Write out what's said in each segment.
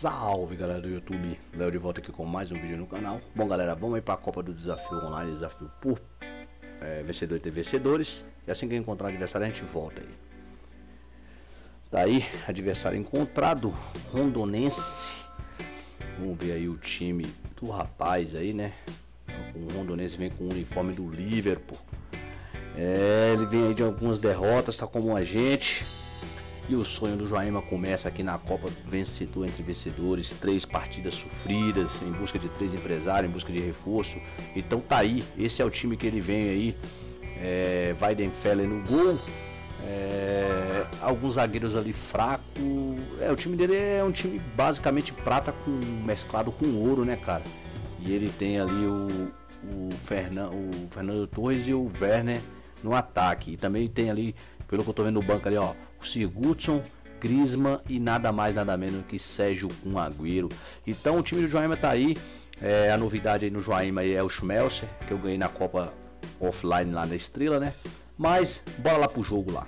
Salve galera do YouTube, Léo de volta aqui com mais um vídeo no canal Bom galera, vamos aí para a Copa do Desafio Online, Desafio por é, vencedor e vencedores E assim que encontrar adversário a gente volta aí Daí, adversário encontrado, Rondonense Vamos ver aí o time do rapaz aí né O Rondonense vem com o uniforme do Liverpool é, Ele vem aí de algumas derrotas, tá como a gente e o sonho do Joaima começa aqui na Copa Vencedor entre Vencedores, três partidas sofridas, em busca de três empresários, em busca de reforço. Então tá aí, esse é o time que ele vem aí. É, Weidenfeller no gol, é, alguns zagueiros ali fraco. É, o time dele é um time basicamente prata com mesclado com ouro, né, cara? E ele tem ali o, o, Fernan, o Fernando Torres e o Werner no ataque. E também tem ali pelo que eu tô vendo no banco ali, ó. O Sigurdsson, Grisma e nada mais, nada menos que Sérgio um Agüero. Então o time do Joaima tá aí. É, a novidade aí no Joaima aí é o Schmelzer, que eu ganhei na Copa Offline lá na Estrela, né? Mas bora lá pro jogo lá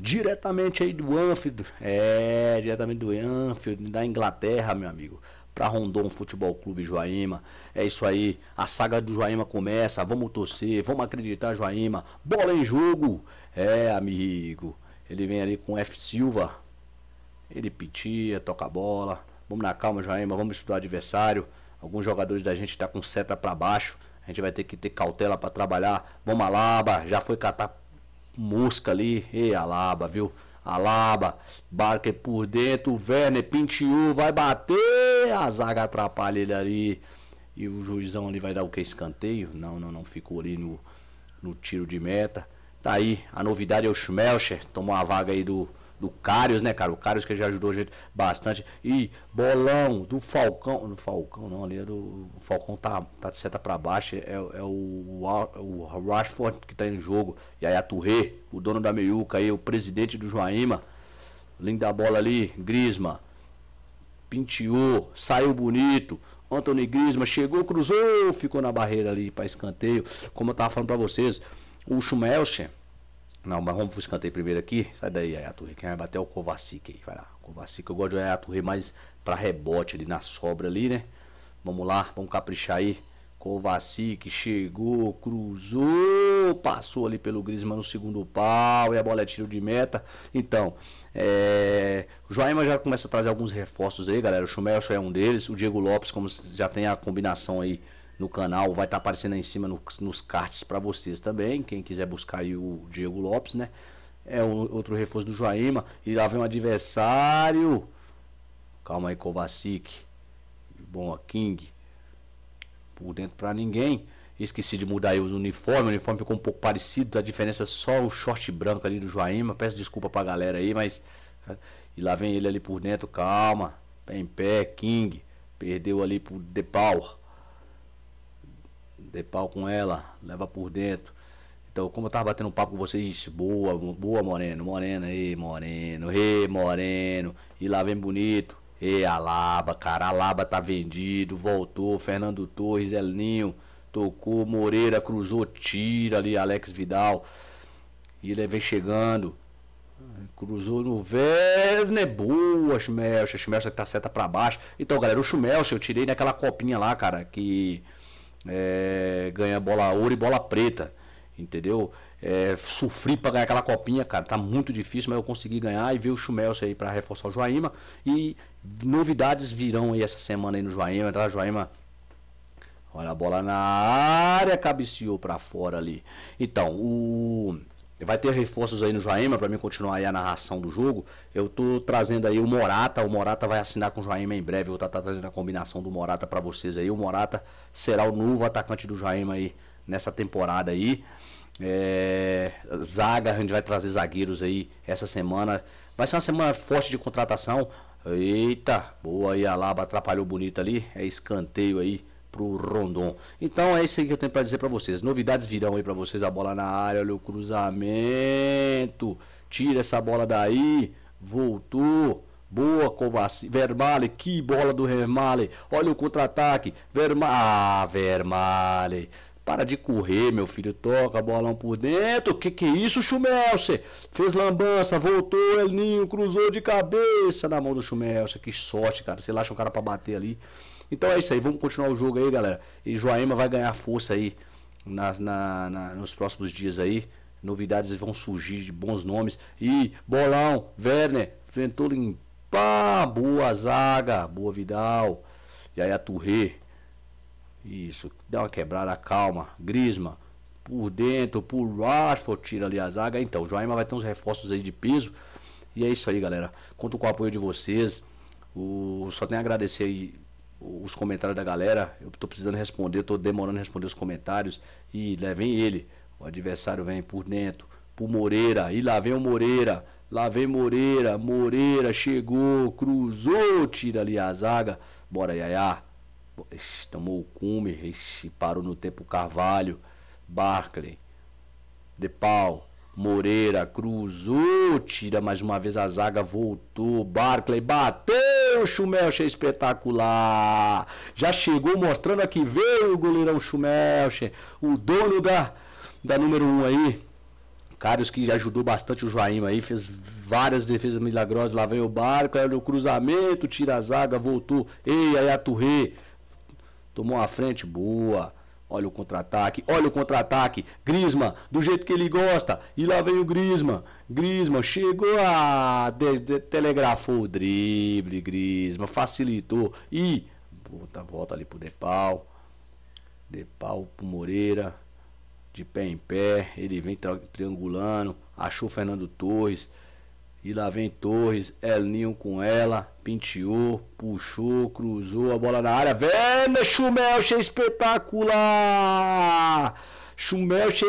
diretamente aí do Anfield, é, diretamente do Anfield, da Inglaterra, meu amigo, para Rondon Futebol Clube Joaíma. É isso aí, a saga do Joaíma começa, vamos torcer, vamos acreditar, Joaíma. Bola em jogo. É, amigo. Ele vem ali com F Silva. Ele pitia, toca a bola. Vamos na calma, Joaima. Vamos estudar o adversário. Alguns jogadores da gente tá com seta para baixo. A gente vai ter que ter cautela para trabalhar. Vamos Alaba, já foi catar mosca ali. E Alaba, viu? Alaba, Barker é por dentro, Werner, Pintiu, vai bater. A zaga atrapalha ele ali. E o juizão ali vai dar o que? Escanteio? Não, não, não. Ficou ali no, no tiro de meta. Tá aí, a novidade é o Schmelcher, tomou a vaga aí do, do Carius, né, cara? O Carius que já ajudou a gente bastante. E bolão do Falcão. Do Falcão, não, ali é do. O Falcão tá, tá de seta pra baixo. É, é o, o Rashford que tá em jogo. E aí a Touré, o dono da meiuca aí, o presidente do Joaíma. Linda bola ali, Grisma. Pinteou, saiu bonito. Anthony Grisma chegou, cruzou, ficou na barreira ali para escanteio. Como eu tava falando para vocês, o Schumelcher. Não, mas vamos pro escanteio primeiro aqui. Sai daí, aí, a Torre. Quem vai bater é o Kovacic aí. Vai lá. Kovacic, eu gosto de a Torre mais pra rebote ali na sobra ali, né? Vamos lá, vamos caprichar aí. Kovacic chegou, cruzou, passou ali pelo Griezmann no segundo pau e a bola é tiro de meta. Então, é, o Joaima já começa a trazer alguns reforços aí, galera. O Schumelcher é um deles, o Diego Lopes como já tem a combinação aí no canal, vai estar tá aparecendo aí em cima no, nos cards para vocês também. Quem quiser buscar aí o Diego Lopes, né? É um, outro reforço do Joaíma. E lá vem um adversário. Calma aí, Kovacic. Bom, a King. Por dentro para ninguém. Esqueci de mudar aí o uniforme. O uniforme ficou um pouco parecido. A diferença é só o short branco ali do Joaíma. Peço desculpa pra galera aí, mas. Né? E lá vem ele ali por dentro. Calma. Pé em pé, King. Perdeu ali pro De Power de pau com ela, leva por dentro. Então, como eu tava batendo um papo com vocês, boa, boa Moreno, Moreno, e Moreno, e Moreno, e lá vem bonito, a Alaba, cara, Alaba tá vendido, voltou, Fernando Torres, Elinho, tocou, Moreira cruzou, tira ali, Alex Vidal, e ele vem chegando, cruzou no velho, né, boa Schmelcher, que tá seta pra baixo, então galera, o Schmelcher eu tirei naquela copinha lá, cara, que é, ganha bola ouro e bola preta, entendeu? É, sofri para ganhar aquela copinha, cara, tá muito difícil, mas eu consegui ganhar e veio o Chumelso aí para reforçar o Joaíma. E novidades virão aí essa semana aí no Joaíma, tá? Joaíma Olha a bola na área, cabeceou para fora ali. Então, o Vai ter reforços aí no Joaema para mim continuar aí a narração do jogo. Eu tô trazendo aí o Morata. O Morata vai assinar com o Joaema em breve. Eu vou estar tá, tá trazendo a combinação do Morata para vocês aí. O Morata será o novo atacante do Joaema aí nessa temporada aí. É... zaga, a gente vai trazer zagueiros aí essa semana. Vai ser uma semana forte de contratação. Eita, boa aí a Laba atrapalhou bonito ali. É escanteio aí pro Rondon. Então é isso aí que eu tenho para dizer para vocês. Novidades virão aí para vocês. A bola na área, olha o cruzamento. Tira essa bola daí. Voltou. Boa, Kovacic. Vermale, que bola do Vermale. Olha o contra-ataque. Verma... Ah, Vermale. Para de correr, meu filho. Toca bolão por dentro. Que que é isso, Chumelce? Fez lambança, voltou Ninho, cruzou de cabeça na mão do Chumelce. Que sorte, cara. Você acha um cara para bater ali. Então é isso aí. Vamos continuar o jogo aí, galera. E Joaema vai ganhar força aí na, na, na, nos próximos dias aí. Novidades vão surgir de bons nomes. E bolão, Werner, tentou limpar. Boa zaga, boa Vidal. E aí a Touré. Isso, dá uma quebrada, calma. Grisma, por dentro, por Rashford, tira ali a zaga. Então, o Joaima vai ter uns reforços aí de peso. E é isso aí, galera. Conto com o apoio de vocês. O... Só tenho a agradecer aí os comentários da galera. Eu tô precisando responder, tô demorando a responder os comentários. E vem ele. O adversário vem por dentro, por Moreira. E lá vem o Moreira. Lá vem Moreira. Moreira chegou, cruzou, tira ali a zaga. Bora, Yaya. Ixi, tomou o Cume, ixi, parou no tempo Carvalho, Barclay, Pau, Moreira, cruzou, tira mais uma vez a zaga, voltou, Barclay bateu, Schumelcher espetacular, já chegou mostrando aqui, veio o goleirão Schumelcher, o dono da, da número 1 um aí, Carlos que ajudou bastante o Joaim aí, fez várias defesas milagrosas, lá veio o Barclay, olha o cruzamento, tira a zaga, voltou, ei, aí a torre Tomou uma frente boa. Olha o contra-ataque, olha o contra-ataque. Grisma, do jeito que ele gosta. E lá vem o Grisma. Grisma chegou a. De, de, telegrafou o drible, Grisma. Facilitou. E. Puta, volta ali pro Depau. Depau pro Moreira. De pé em pé. Ele vem triangulando. Achou o Fernando Torres. E lá vem Torres, Elinho com ela, penteou, puxou, cruzou a bola na área. Vem, Schumelche espetacular! Schumelche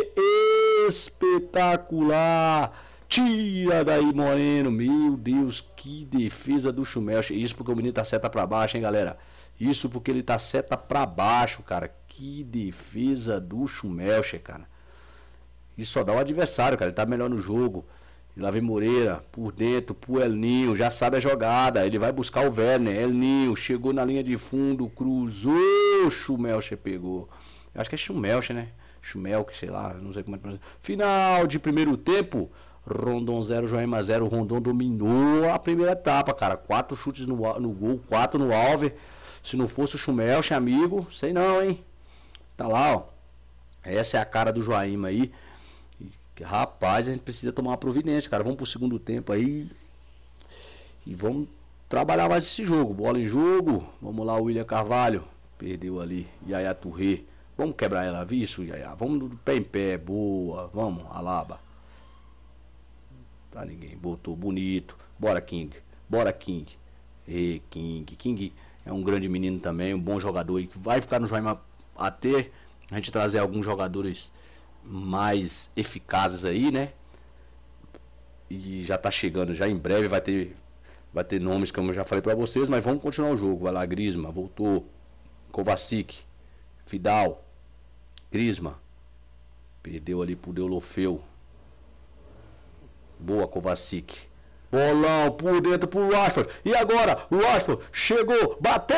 espetacular! Tira daí, Moreno! Meu Deus, que defesa do Schumelche! Isso porque o menino tá seta pra baixo, hein, galera? Isso porque ele tá seta pra baixo, cara. Que defesa do Schumelche, cara. Isso só dá o adversário, cara. Ele tá melhor no jogo. Lá vem Moreira, por dentro, pro Elninho, já sabe a jogada. Ele vai buscar o Werner. Elninho chegou na linha de fundo, cruzou, Schumelcher pegou. Eu acho que é Schumelcher, né? Schumel, que sei lá, não sei como é que Final de primeiro tempo. Rondon 0, Joaima 0. Rondon dominou a primeira etapa, cara. Quatro chutes no, no gol, quatro no alve. Se não fosse o Schumelch, amigo, sei não, hein? Tá lá, ó. Essa é a cara do Joaima aí. Que, rapaz, a gente precisa tomar uma providência, cara. Vamos pro segundo tempo aí. E vamos trabalhar mais esse jogo. Bola em jogo. Vamos lá, William Carvalho. Perdeu ali. Yaya Touré. Vamos quebrar ela, viu isso, Yaya? Vamos do pé em pé. Boa. Vamos, Alaba. Tá ninguém. Botou bonito. Bora, King. Bora, King. E King. King é um grande menino também, um bom jogador e que vai ficar no Joinha até a gente trazer alguns jogadores mais eficazes aí, né? E já tá chegando, já em breve vai ter vai ter nomes como eu já falei para vocês, mas vamos continuar o jogo. Vai lá, Grisma, voltou. Kovacic, Fidal, Grisma. Perdeu ali pro Deulofeu. Boa, Kovacic. Bolão por dentro pro Rashford. E agora, Rashford chegou, bateu!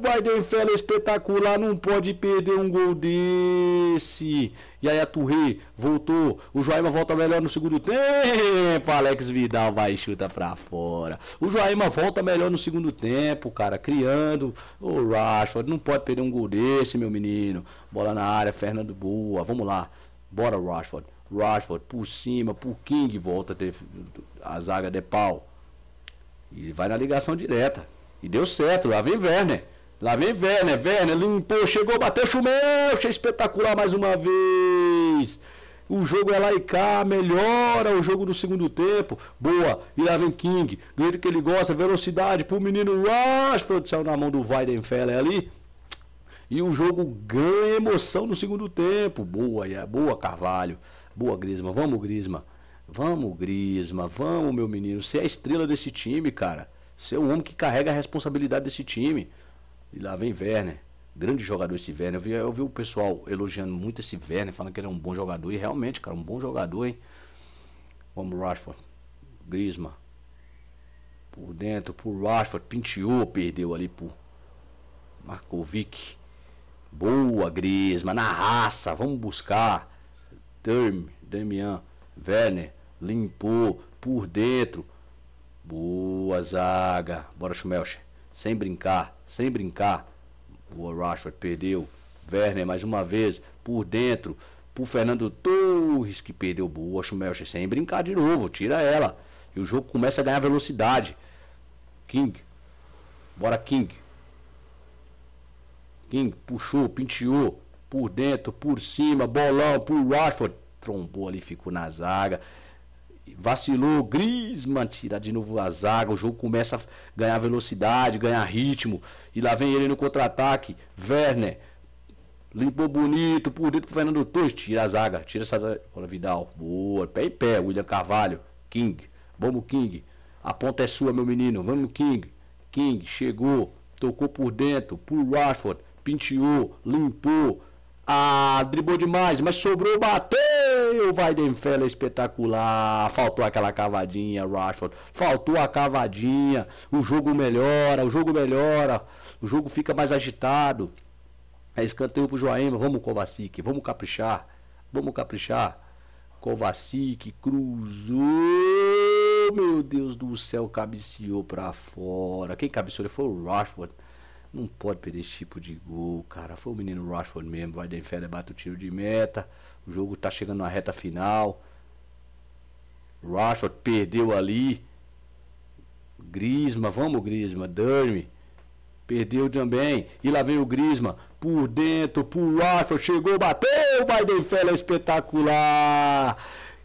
Vai de fela espetacular, não pode perder um gol desse. E aí a Touré voltou. O Joaima volta melhor no segundo tempo. Alex Vidal vai e chuta pra fora. O Joaima volta melhor no segundo tempo, cara, criando. O Rashford não pode perder um gol desse, meu menino. Bola na área, Fernando Boa. Vamos lá. Bora, Rashford. Rashford por cima, pro King volta a ter a zaga de pau. E vai na ligação direta. E deu certo, lá vem Werner. Lá vem Werner, Werner limpou, chegou, bateu, chumeu, espetacular mais uma vez. O jogo é lá e cá, melhora o jogo do segundo tempo. Boa, e lá vem King, do jeito que ele gosta, velocidade pro menino Rashford, saiu na mão do Weidenfeller ali. E o jogo ganha emoção no segundo tempo. Boa, é, boa Carvalho. Boa, Grisma, vamos, Grisma. Vamos, Grisma, vamos, meu menino. Você é a estrela desse time, cara. Você é o homem que carrega a responsabilidade desse time. E lá vem Werner. Grande jogador esse Werner. Eu vi, eu vi o pessoal elogiando muito esse Werner, falando que ele é um bom jogador. E realmente, cara, um bom jogador, hein? Vamos, Rashford. Grisma. Por dentro, por Rashford. Pinteou, perdeu ali por Markovic. Boa, Grisma. Na raça. Vamos buscar. Term, Demian, Werner, limpou por dentro. Boa zaga. Bora, Schumelcher. Sem brincar, sem brincar. Boa, Rashford perdeu. Werner mais uma vez por dentro. Por Fernando Torres que perdeu. Boa, Chumelche, Sem brincar de novo. Tira ela. E o jogo começa a ganhar velocidade. King. Bora, King. King puxou, penteou por dentro, por cima, bolão, por Rashford. Trombou ali, ficou na zaga. Vacilou, Griezmann tira de novo a zaga. O jogo começa a ganhar velocidade, ganhar ritmo. E lá vem ele no contra-ataque. Werner limpou bonito por dentro pro Fernando Torres. Tira a zaga, tira essa zaga. Olha, Vidal, boa, pé em pé. William Carvalho, King, vamos King. A ponta é sua, meu menino, vamos King. King chegou, tocou por dentro, por Rashford, pinteou, limpou ah, driblou demais, mas sobrou, bateu! Vai Denfella é espetacular! Faltou aquela cavadinha, Rashford. Faltou a cavadinha. O jogo melhora, o jogo melhora. O jogo fica mais agitado. É escanteio pro Joaema. Vamos, Kovacic, vamos caprichar. Vamos caprichar. Kovacic cruzou. Meu Deus do céu, cabeceou pra fora. Quem cabeceou ele foi o Rashford. Não pode perder esse tipo de gol, cara. Foi o menino Rashford mesmo. Vai de férias, bate o tiro de meta. O jogo tá chegando na reta final. Rashford perdeu ali. Grisma, vamos Grisma, dorme. Perdeu também. E lá vem o Grisma. Por dentro, por Rashford. Chegou, bateu. Vai de férias, é espetacular.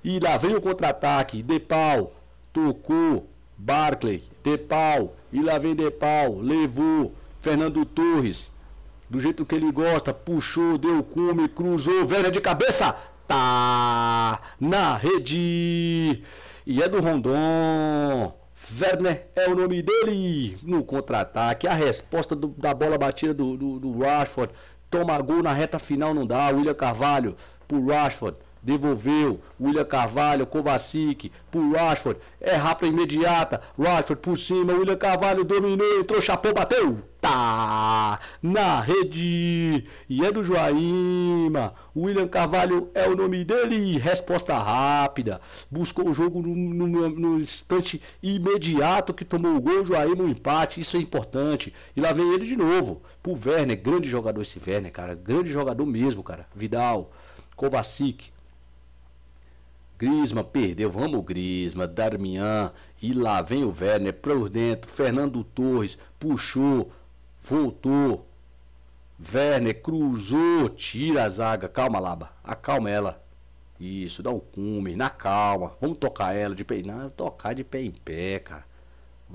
E lá vem o contra-ataque. pau. Tocou. Barclay. pau. E lá vem pau. Levou. Fernando Torres, do jeito que ele gosta, puxou, deu cume, cruzou, velha de cabeça, tá na rede. E é do Rondon. Werner é o nome dele no contra-ataque. A resposta do, da bola batida do, do, do Rashford. Toma gol na reta final, não dá. William Carvalho pro Rashford devolveu, William Carvalho, Kovacic, pro Rashford, é rápida imediata, Rashford por cima, William Carvalho dominou, entrou, chapéu, bateu, tá, na rede, e é do Joaíma, William Carvalho é o nome dele, resposta rápida, buscou o jogo no, no, no instante imediato que tomou o gol, Joaíma um empate, isso é importante, e lá vem ele de novo, pro Werner, grande jogador esse Werner, cara, grande jogador mesmo, cara, Vidal, Kovacic, Grisma perdeu, vamos Grisma, Darmian, e lá vem o Werner, por dentro, Fernando Torres, puxou, voltou. Werner cruzou, tira a zaga, calma Laba, acalma ela. Isso, dá o um cume, na calma, vamos tocar ela de pé, não, tocar de pé em pé, cara.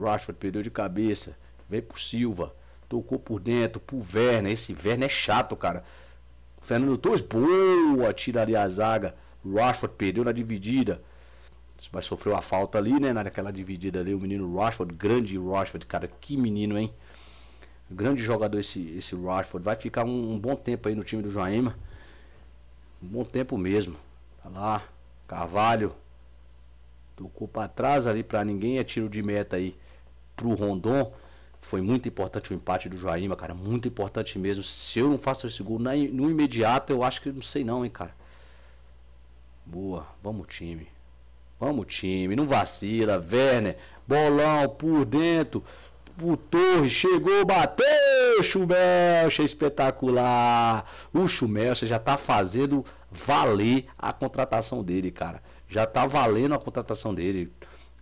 Rashford perdeu de cabeça, vem pro Silva, tocou por dentro, pro Werner, esse Werner é chato, cara. Fernando Torres, boa, tira ali a zaga. Rashford perdeu na dividida. Mas sofreu a falta ali, né? Naquela dividida ali, o menino Rashford, grande Rashford, cara, que menino, hein? Grande jogador esse, esse Rashford. Vai ficar um, um bom tempo aí no time do Joaima. Um bom tempo mesmo. Tá lá, Carvalho. Tocou para trás ali para ninguém. É tiro de meta aí pro Rondon. Foi muito importante o empate do Joaíma, cara. Muito importante mesmo. Se eu não faço esse gol no imediato, eu acho que não sei não, hein, cara. Boa, vamos time. Vamos time, não vacila, Werner. Bolão por dentro. O Torre chegou, bateu! Chumelcha, espetacular! O Chumelcha já tá fazendo valer a contratação dele, cara. Já tá valendo a contratação dele.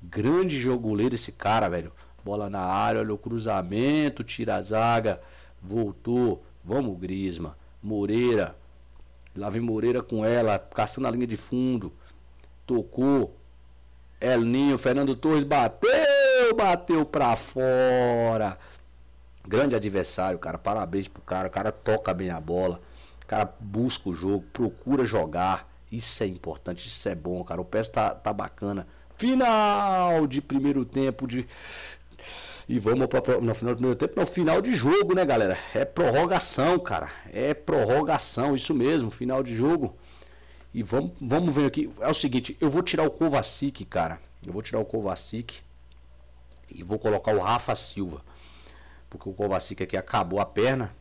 Grande jogoleiro esse cara, velho. Bola na área, olha o cruzamento, tira a zaga. Voltou. Vamos, Grisma. Moreira. Lá vem Moreira com ela, caçando a linha de fundo. Tocou. Ninho Fernando Torres bateu, bateu pra fora. Grande adversário, cara. Parabéns pro cara. O cara toca bem a bola. O cara busca o jogo, procura jogar. Isso é importante, isso é bom, cara. O PES tá, tá bacana. Final de primeiro tempo de e vamos para no final do primeiro tempo, no final de jogo, né, galera? É prorrogação, cara. É prorrogação, isso mesmo, final de jogo. E vamos, vamos ver aqui. É o seguinte, eu vou tirar o Kovacic, cara. Eu vou tirar o Kovacic e vou colocar o Rafa Silva. Porque o Kovacic aqui acabou a perna.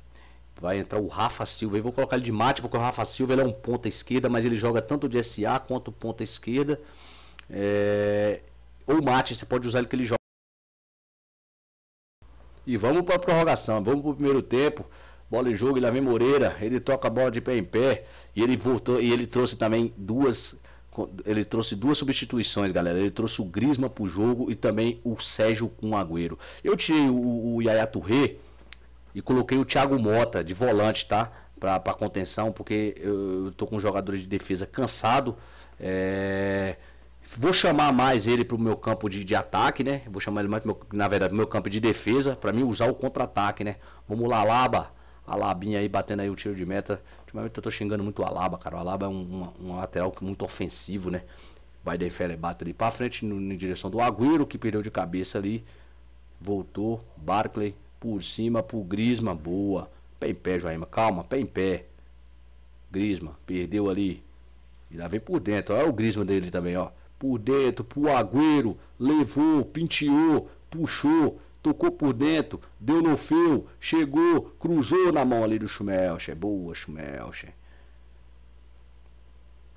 Vai entrar o Rafa Silva. E vou colocar ele de mate, porque o Rafa Silva ele é um ponta esquerda, mas ele joga tanto de SA quanto ponta esquerda. É... Ou mate, você pode usar ele que ele joga. E vamos para a prorrogação, vamos para o primeiro tempo. Bola em jogo, e lá vem Moreira, ele toca a bola de pé em pé. E ele voltou, e ele trouxe também duas. Ele trouxe duas substituições, galera. Ele trouxe o Grisma pro jogo e também o Sérgio com Agüero. Eu tirei o, o Yaya e coloquei o Thiago Mota de volante, tá? Pra, pra contenção, porque eu, eu tô com um jogadores de defesa cansado. É Vou chamar mais ele para o meu campo de, de, ataque, né? Vou chamar ele mais, meu, na verdade, meu campo de defesa, para mim usar o contra-ataque, né? Vamos lá, Alaba. Alabinha aí batendo aí o tiro de meta. Ultimamente eu tô xingando muito o Alaba, cara. O Alaba é um, um, um lateral muito ofensivo, né? Vai Feller bate ali para frente, no, em direção do Agüero, que perdeu de cabeça ali. Voltou, Barclay por cima pro Grisma, boa. Pé em pé, joaíma calma, pé em pé. Grisma, perdeu ali. E lá vem por dentro, olha o Grisma dele também, ó por dentro, pro Agüero, levou, penteou, puxou, tocou por dentro, deu no fio, chegou, cruzou na mão ali do Schmelcher. Boa, Schmelcher.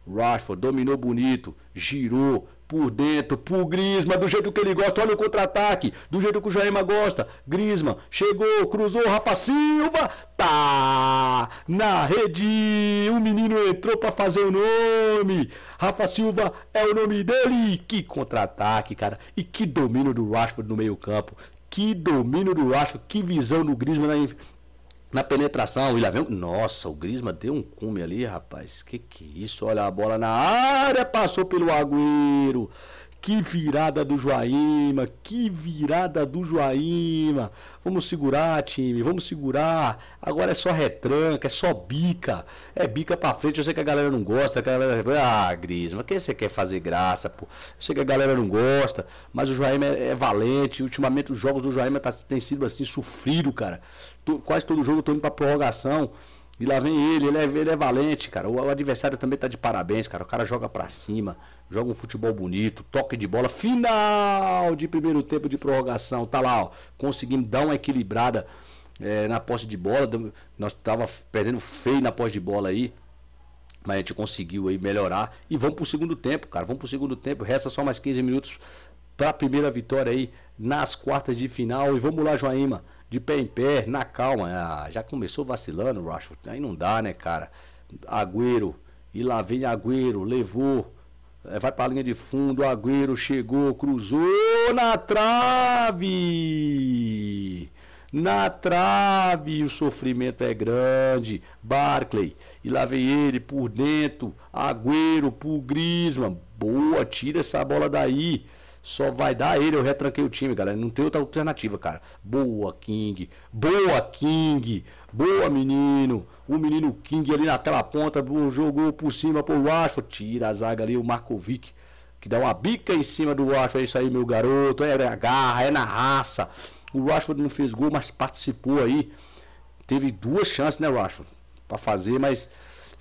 Rashford dominou bonito, girou por dentro, pro Grisma, do jeito que ele gosta. Olha o contra-ataque, do jeito que o Jaima gosta. Grisma chegou, cruzou, Rafa Silva, tá! na rede. O menino entrou para fazer o nome. Rafa Silva é o nome dele. Que contra-ataque, cara. E que domínio do Rashford no meio-campo. Que domínio do Rashford. Que visão do Griezmann na, na penetração. Ele vem. Nossa, o Griezmann deu um cume ali, rapaz. Que que é isso? Olha a bola na área. Passou pelo Agüero. Que virada do Joaíma, que virada do Joaíma. Vamos segurar, time, vamos segurar. Agora é só retranca, é só bica. É bica pra frente, eu sei que a galera não gosta, a galera ah, Gris, mas que você quer fazer graça, pô? Eu sei que a galera não gosta, mas o Joaíma é, é valente. Ultimamente os jogos do Joaíma tá, tem sido assim, sofrido, cara. Tô, quase todo jogo eu tô indo pra prorrogação. E lá vem ele, ele é, ele é valente, cara. O, o, adversário também tá de parabéns, cara. O cara joga pra cima, joga um futebol bonito, toque de bola. Final de primeiro tempo de prorrogação. Tá lá, ó. Conseguimos dar uma equilibrada é, na posse de bola. Nós tava perdendo feio na posse de bola aí. Mas a gente conseguiu aí melhorar. E vamos pro segundo tempo, cara. Vamos pro segundo tempo. Resta só mais 15 minutos pra primeira vitória aí nas quartas de final. E vamos lá, Joaíma de pé em pé, na calma. Ah, já começou vacilando, Rashford. Aí não dá, né, cara? Agüero. E lá vem Agüero, levou. É, vai para a linha de fundo, Agüero chegou, cruzou na trave! Na trave, o sofrimento é grande. Barclay, e lá vem ele por dentro, Agüero pro Grisman. Boa, tira essa bola daí. Só vai dar ele, eu retranquei o time, galera. Não tem outra alternativa, cara. Boa, King. Boa, King. Boa, menino. O menino King ali naquela ponta. Jogou por cima pro Washington. Tira a zaga ali, o Markovic. Que dá uma bica em cima do Washington. É isso aí, meu garoto. É na é garra, é na raça. O Washington não fez gol, mas participou aí. Teve duas chances, né, Washington? Pra fazer, mas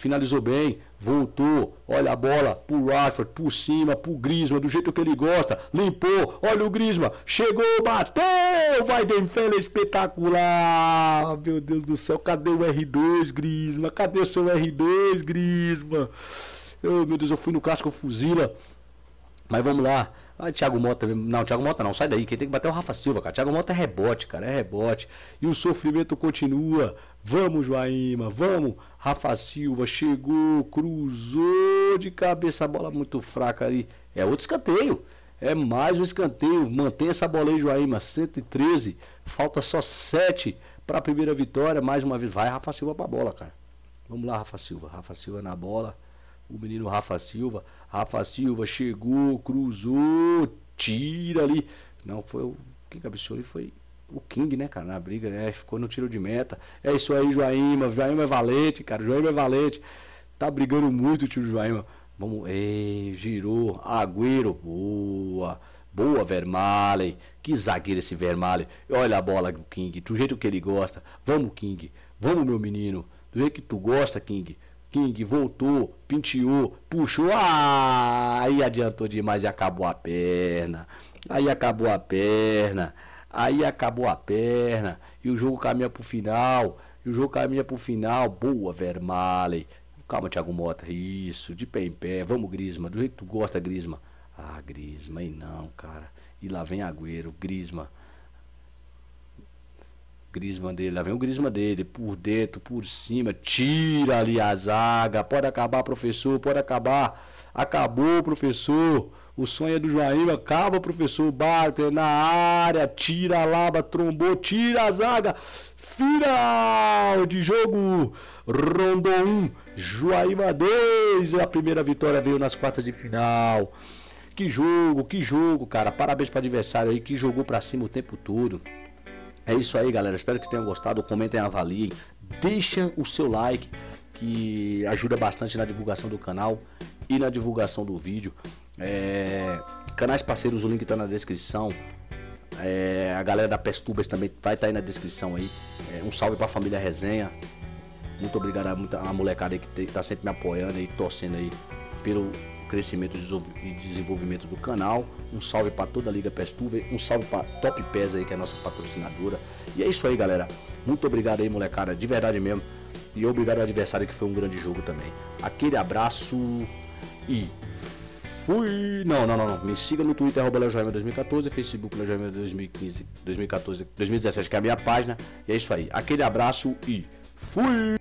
finalizou bem, voltou, olha a bola pro Rashford, por cima, pro Grisma, do jeito que ele gosta, limpou, olha o Grisma, chegou, bateu, vai fela espetacular, meu Deus do céu, cadê o R2, Grisma, cadê o seu R2, Grisma? meu Deus, eu fui no casco fuzila, mas vamos lá. Ah, Thiago Mota Não, Thiago Mota não, sai daí. Quem tem que bater é o Rafa Silva, cara. Thiago Mota é rebote, cara. É rebote. E o sofrimento continua. Vamos, Joaíma, vamos. Rafa Silva chegou, cruzou de cabeça, a bola muito fraca ali. É outro escanteio. É mais um escanteio. Mantém essa bola aí, Joaíma. 113. Falta só 7 para a primeira vitória. Mais uma vez. Vai Rafa Silva para a bola, cara. Vamos lá, Rafa Silva. Rafa Silva na bola. O menino Rafa Silva. Rafa Silva chegou, cruzou, tira ali. Não foi o. Quem cabeceou ali foi o King, né, cara, na briga, né? Ficou no tiro de meta. É isso aí, Joaíma. Joaíma é valente, cara. Joaíma é valente. Tá brigando muito o tio Joaíma. Vamos, ei, girou. Agüero, boa. Boa, Vermaelen. Que zagueiro esse Vermaelen. Olha a bola, do King. Do jeito que ele gosta. Vamos, King. Vamos, meu menino. Do jeito que tu gosta, King. King voltou, pinteou, puxou. Ah, aí adiantou demais e acabou a perna. Aí acabou a perna. Aí acabou a perna, e o jogo caminha pro final, e o jogo caminha pro final. Boa, Vermaelen. Calma, Thiago Mota. Isso, de pé em pé. Vamos, Grisma. Do jeito que tu gosta, Grisma. Ah, Grisma, e não, cara. E lá vem Agüero, Grisma. Grisma dele, lá vem o Grisma dele, por dentro, por cima, tira ali a zaga, pode acabar, professor, pode acabar, acabou, professor. O sonho é do Joaíma, acaba, professor, bate na área, tira a laba, trombou, tira a zaga. Final de jogo, Rondon 1, Joaíma 2. A primeira vitória veio nas quartas de final. Que jogo, que jogo, cara. Parabéns para o adversário aí que jogou para cima o tempo todo. É isso aí, galera. Espero que tenham gostado. Comentem, avaliem. Deixem o seu like, que ajuda bastante na divulgação do canal e na divulgação do vídeo. É, canais parceiros, o link está na descrição. É, a galera da Pestubas também vai estar tá aí na descrição aí. É, um salve para a família Resenha. Muito obrigado a, a molecada que está sempre me apoiando e torcendo aí pelo crescimento e desenvolvimento do canal. Um salve para toda a Liga Pestuve, um salve para Top Pes aí que é a nossa patrocinadora. E é isso aí, galera. Muito obrigado aí, molecada, de verdade mesmo. E obrigado ao adversário que foi um grande jogo também. Aquele abraço e Fui! Não, não, não, não. Me siga no Twitter, arroba 2014, Facebook Leojaime 2015, 2014, 2017, que é a minha página. E é isso aí. Aquele abraço e fui!